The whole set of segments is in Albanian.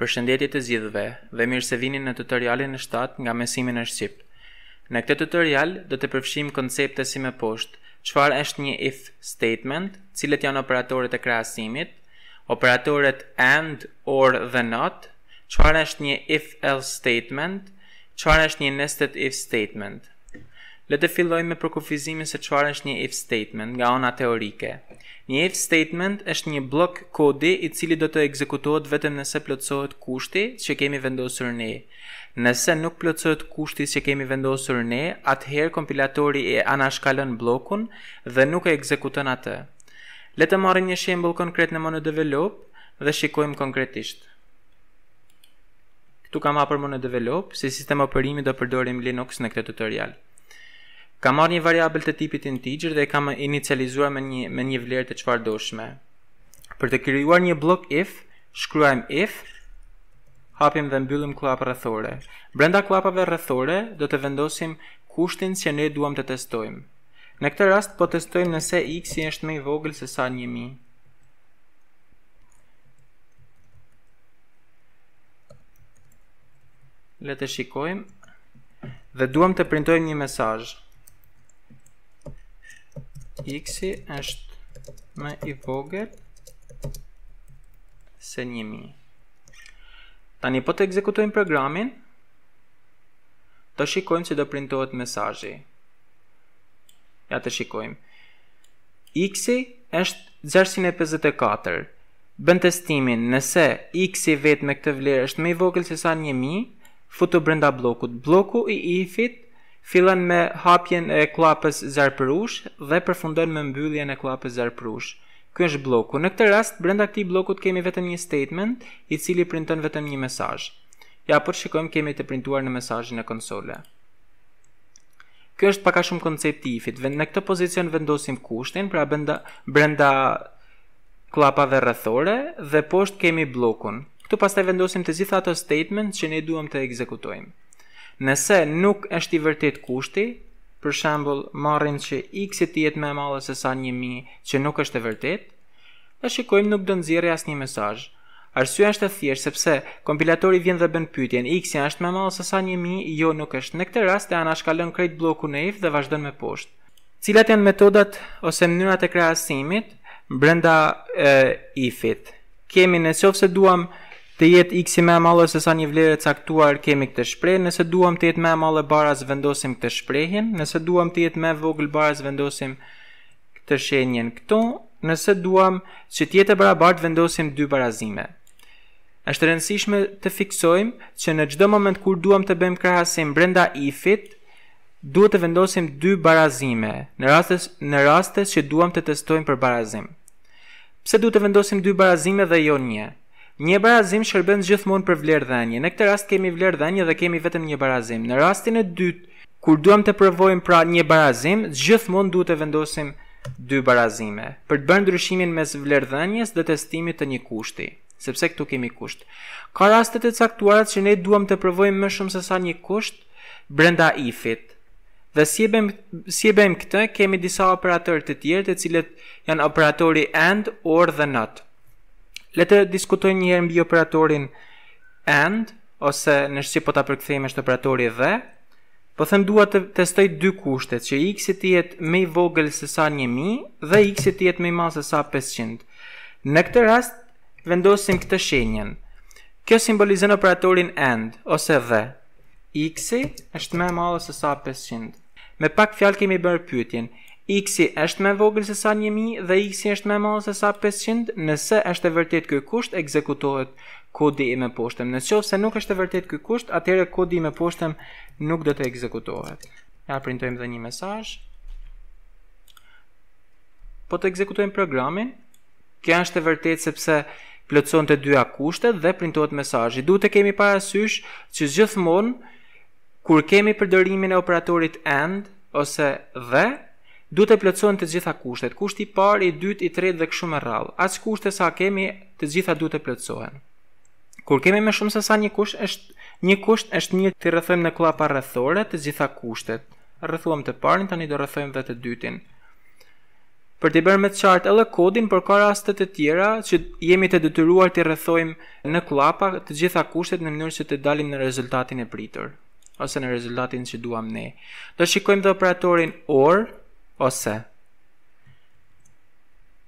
Për shëndetje të zgjidhve dhe mirë se vini në tutorialin e 7 nga mesimi në Shqip. Në këtë tutorial do të përfshim koncepte si me poshtë. qëfar është një if statement, cilët janë operatorit e krasimit, operatorit and, or dhe not, qëfar është një if else statement, qëfar është një nested if statement. Le të fillojmë me përkufizimin se çfarë është një if statement nga ana teorike. Një if statement është një blok kodi i cili do të ekzekutohet vetëm nëse plotësohet kushti që kemi vendosur ne. Nëse nuk plotësohet kushti që kemi vendosur ne, atëherë kompilatori e anashkalon blokun dhe nuk e ekzekuton atë. Le të marrim një shembull konkret në MonoDevelop dhe shikojmë konkretisht. Ktu kam hapur MonoDevelop, si sistem operimi do përdorim Linux në këtë tutorial. Kam marrë një variabël të tipit integer dhe kam inicializuar me një me një vlerë të çfarë doshme. Për të krijuar një blok if, shkruajmë if hapim dhe mbyllim klapë rrethore. Brenda klapave rrethore do të vendosim kushtin që ne duam të testojmë. Në këtë rast po testojmë nëse x i është më i vogël se sa 1000. Le të shikojmë dhe duam të printojmë një mesazh x është më i vogël se një mi. Ta një po të ekzekutojmë programin, të shikojmë që do printohet mesajë. Ja të shikojmë. x është zërësin e 54. Bën testimin nëse x vetë me këtë vlerë është më i vogël se sa një mi, futu brenda blokut. Bloku i ifit fillon me hapjen e klapës zarpërush dhe përfundon me mbylljen e klapës zarpërush. Ky është bloku. Në këtë rast, brenda këtij blokut kemi vetëm një statement, i cili printon vetëm një mesazh. Ja, po shikojmë kemi të printuar në mesazhin e konsole. Ky është pak a shumë koncepti i fit. Në këtë pozicion vendosim kushtin, pra brenda brenda klapave rrethore dhe poshtë kemi blokun. Këtu pastaj vendosim të gjitha ato statement që ne duam të ekzekutojmë. Nëse nuk është i vërtet kushti, për shembull, marrin që x i të më i madh se sa 1000, që nuk është e vërtetë, e shikojmë nuk do të nxjerrë asnjë mesazh. Arsyeja është e thjeshtë sepse kompilatori vjen dhe bën pyetjen, x ja është më i madh se sa 1000, jo nuk është. Në këtë rast e anashkalon krejt blockun e if dhe vazhdon me poshtë. Cilat janë metodat ose mënyrat e krahasimit brenda ifit? Kemi nëse ose duam të jetë x i më e madhe se sa një vlerë e caktuar kemi këtë shprehje. Nëse duam të jetë më e madhe baraz vendosim këtë shprehje, Nëse duam të jetë më vogël baraz vendosim këtë shenjën këtu. Nëse duam që të jetë barabart vendosim dy barazime. Është rëndësishme të fiksojmë që në çdo moment kur duam të bëjmë krahasim brenda if-it, duhet të vendosim dy barazime në rastës në rastes që duam të testojmë për barazim. Pse duhet të vendosim dy barazime dhe jo një? Një barazim shërbën gjithmonë për vlerëdhënie. Në këtë rast kemi vlerëdhënie dhe kemi vetëm një barazim. Në rastin e dytë, kur duam të provojmë pra një barazim, gjithmonë duhet të vendosim dy barazime për të bërë ndryshimin mes vlerëdhënies dhe testimit të një kushti, sepse këtu kemi kusht. Ka raste të caktuara që ne duam të provojmë më shumë se sa një kusht brenda if-it. Dhe si e bëjmë si e bëjmë këtë, kemi disa operatorë të tjerë, të cilët janë operatori and, or dhe not. Le të diskutojmë një herë mbi operatorin and ose në shqip po ta përkthejmë është operatori dhe. Po them dua të testoj dy kushtet, që x-i të jetë më i vogël se sa 1000 dhe x-i të jetë më i madh se sa 500. Në këtë rast vendosim këtë shenjën. Kjo simbolizon operatorin and ose dhe. x-i është më i madh se sa 500. Me pak fjalë kemi bërë pyetjen x-i është me vogël se sa 1000 dhe x-i është me malë se sa 500, nëse është e vërtet kjo kusht, ekzekutohet kodi i me poshtem. Nësë qovë se nuk është e vërtet kjo kusht, atere kodi i me poshtem nuk dhe të ekzekutohet. Ja printojmë dhe një mesaj. Po të ekzekutojmë programin, kja është e vërtet sepse plëtson të dyja kushtet dhe printohet mesajji. Du të kemi parasysh që gjithmonë, kur kemi përdërimin e operatorit and, ose dhe, duhet të plotësohen të gjitha kushtet. Kushti i parë, i dytë, i tretë dhe kështu me radhë. As kushte sa kemi, të gjitha duhet të plotësohen. Kur kemi më shumë se sa një kusht, është një kusht është një të rrethojmë në kollapa rrethore të gjitha kushtet. Rrethuam të parin, tani do rrethojmë vetë të dytin. Për të bërë me të qartë edhe kodin për ka raste të tjera që jemi të detyruar të rrethojmë në kollapa të gjitha kushtet në mënyrë që të dalim në rezultatin e pritur ose në rezultatin që duam ne. Do shikojmë dhe operatorin OR, ose.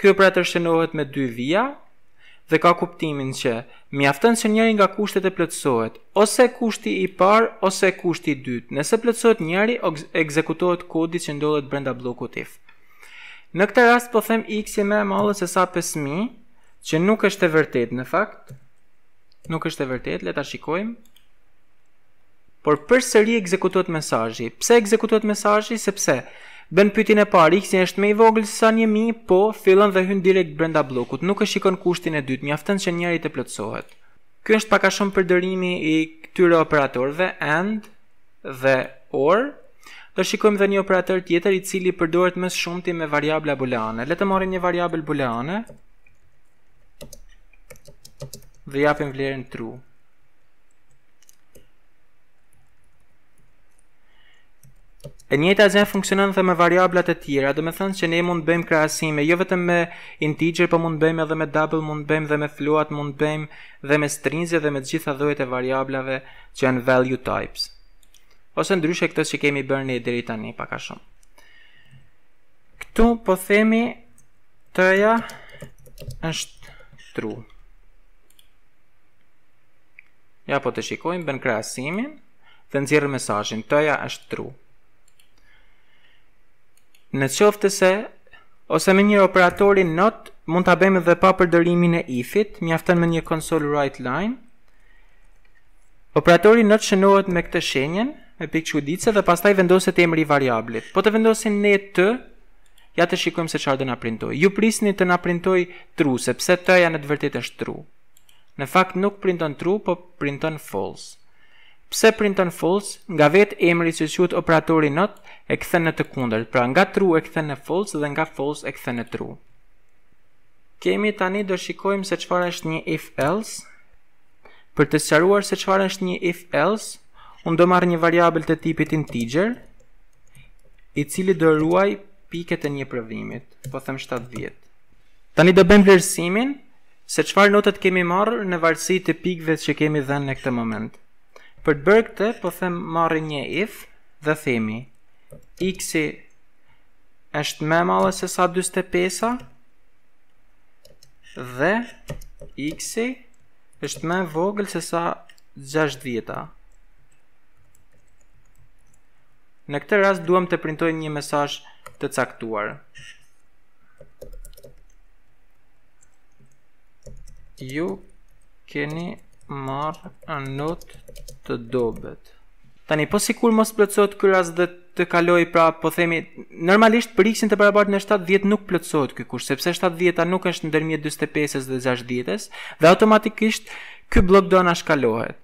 Ky pra të shënohet me dy vija dhe ka kuptimin që mjaftën që njëri nga kushtet e plëtsohet, ose kushti i parë, ose kushti i dytë. Nëse plëtsohet njëri, ekzekutohet kodi që ndollet brenda bllokut if. Në këtë rast po them x i më e madhe se sa 5000, që nuk është e vërtetë në fakt. Nuk është e vërtetë, le ta shikojmë. Por përsëri ekzekutohet mesazhi. Pse ekzekutohet mesazhi? Sepse Bën pyetjen e parë, X-i është më i vogël se 1000, po fillon dhe hyn direkt brenda bllokut. Nuk e shikon kushtin e dytë, mjafton që njëri të plotësohet. Ky është pak a shumë përdorimi i këtyre operatorëve and dhe or. Do shikojmë dhe një operator tjetër i cili përdoret më së shumti me variabla booleane. Le të marrim një variabël booleane dhe japim vlerën true. E njëta gjë funksionon edhe me variablat e tjera. Do të thonë se ne mund të bëjmë krahasime jo vetëm me integer, por mund të bëjmë edhe me double, mund të bëjmë edhe me float, mund të bëjmë edhe me strings dhe me të gjitha llojet e variablave që janë value types. Ose ndryshe këtë që kemi bërë ne deri tani pak a shumë. Ktu po themi t-ja është true. Ja po të shikojmë bën krahasimin dhe nxjerr mesazhin t-ja është true në qoftë se ose me një operatorin not mund të abem edhe pa përdërimin e ifit mi me një konsol right line operatorin not shënohet me këtë shenjen me pikë që dhe pastaj vendoset e emri variablit po të vendosin ne të ja të shikojmë se qarë dhe nga printoj ju prisni të nga printoj true sepse të janë të vërtit është true në fakt nuk printon true po printon false pse printon false nga vetë emri që quhet operatori not e kthen në të kundërt. Pra nga true e kthen në false dhe nga false e kthen në true. Kemi tani do shikojmë se çfarë është një if else. Për të sqaruar se çfarë është një if else, unë do marr një variabël të tipit integer, i cili do ruaj pikët e një provimit, po them 70. Tani do bëjmë vlerësimin se çfarë notët kemi marrë në varësi të pikëve që kemi dhënë në këtë moment. Për të bërë këtë, po them marrë një if dhe themi x-i është më madhe se sa 45-a dhe x-i është më vogël se sa 60-a. Në këtë rast duam të printoj një mesazh të caktuar. Ju keni marrë anot të dobet. Tani, po si kur mos plëtsot rast dhe të kaloj pra po themi normalisht për x-in të barabartë në 7-10 nuk plotësohet ky kurs sepse 7-10-a nuk është ndërmjet 45-s dhe 60-s dhe automatikisht ky blok do na shkalohet.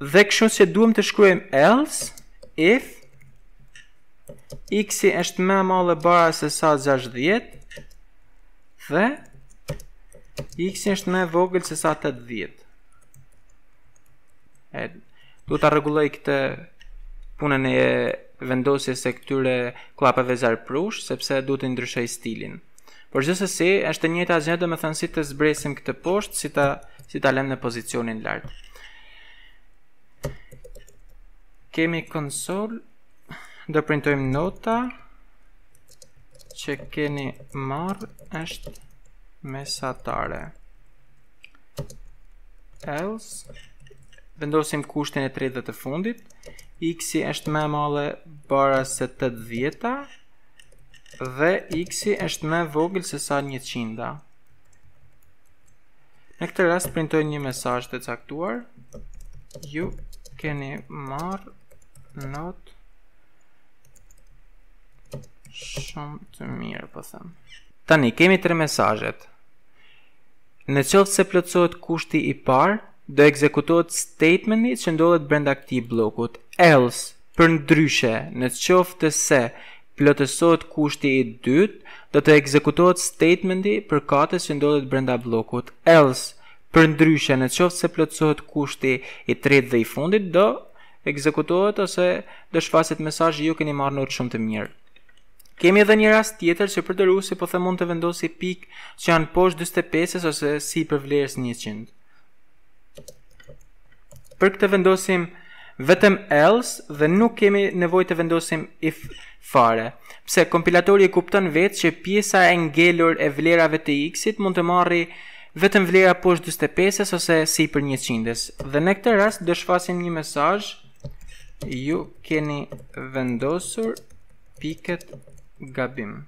Dhe kështu se duhem të shkruajmë else if x-i është më e madh se sa 60 dhe x është me vogël se sa 80. Edhe do ta rregulloj këtë punën e vendosjes së këtyre kllapave zarprush sepse do të ndryshoj stilin. Por çdo se është e njëjta me thënë si të zbresim këtë poshtë, si ta si ta lëmë në pozicionin lart. Kemi konsol Do printojmë nota Që keni marrë është mesatare else vendosim kushtin e 30 të fundit x i është me male bara se 8 vjeta dhe x i është me vogl se sa 100 Në këtë rast printoj një mesaj të caktuar Ju keni mar not Shumë të mirë po thëmë Tani kemi tre mesazhet. Në qoftë se plotësohet kushti i parë, do ekzekutohet statementi që ndodhet brenda këtij bllokut. Else, për ndryshe, në qoftë se plotësohet kushti i dytë, do të ekzekutohet statementi për katës që ndodhet brenda blokut. Else, për ndryshe, në qoftë se plotësohet kushti i tretë dhe i fundit, do ekzekutohet ose do shfaqet mesazhi ju keni marrë në shumë të mirë. Kemi edhe një rast tjetër që përdorusi po mund të vendosë pikë që janë poshtë 45 ose si për vlerës 100. Për këtë vendosim vetëm else dhe nuk kemi nevojë të vendosim if fare, pse kompilatori e kupton vetë që pjesa e ngelur e vlerave të x-it mund të marri vetëm vlera poshtë 45 ose si për 100 Dhe në këtë rast do një mesazh ju keni vendosur pikët gabim.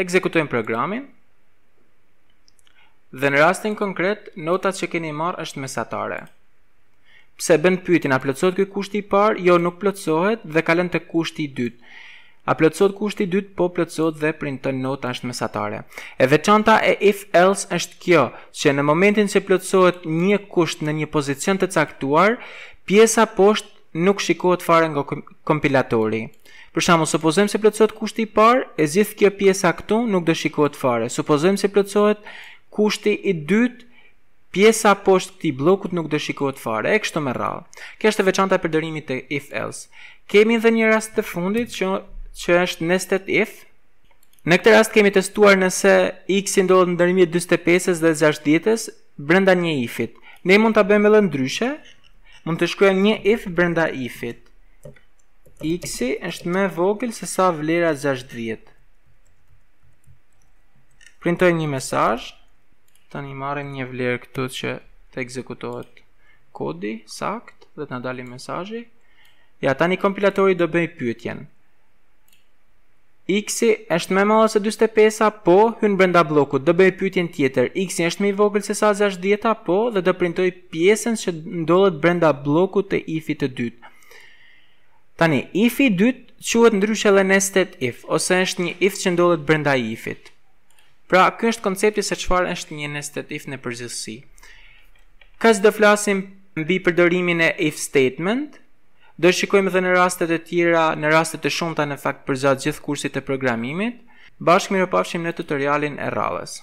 Ekzekutojmë programin dhe në rastin konkret, notat që keni marrë është mesatare. Pse bën pyetjen a plëtsot këj kushti i parë? Jo, nuk plëtsohet dhe kalen të kushti i dytë. A plëtsot kushti i dytë, po plëtsot dhe printon nota është mesatare. E veçanta e if else është kjo, që në momentin që plëtsohet një kusht në një pozicion të caktuar, pjesa poshtë nuk shikohet fare nga kompilatori. Për shembull, supozojmë se plotësohet kushti i parë, e zgjidh kjo pjesa këtu nuk do shikohet fare. Supozojmë se plotësohet kushti i dytë, pjesa poshtë këtij bllokut nuk do shikohet fare, e kështu me radhë. Kjo është e veçanta e përdorimit të if else. Kemi edhe një rast të fundit që që është nested if. Në këtë rast kemi testuar nëse x i ndodhet ndërmjet 45-s dhe 60-s brenda një ifit. Ne mund ta bëjmë edhe ndryshe, mund të shkruajmë një if brenda ifit x-i është me vogël se sa vlera 60 Printoj një mesaj, Tani marrim marim një vlerë këtu që të ekzekutohet kodi, sakt, dhe të nadalim mesazhi. Ja, tani kompilatori do bëj pyetjen. X-i është me malë se 25-a, po, hynë brenda bloku, do bëj pyetjen tjetër. X-i është me i vogël se sa 60-a, po, dhe do printoj pjesën që ndollet brenda bloku të if të dytë. Tani, if i dytë quhet ndryshe edhe nested if, ose është një if që ndodhet brenda ifit. Pra, ky koncepti se çfarë është një nested if në përgjithësi. Kaç do flasim mbi përdorimin e if statement, do shikojmë dhe në rastet e tjera, në rastet e shumta në fakt për gjithë kursit të programimit. Bashkë mirëpafshim në tutorialin e rradhës.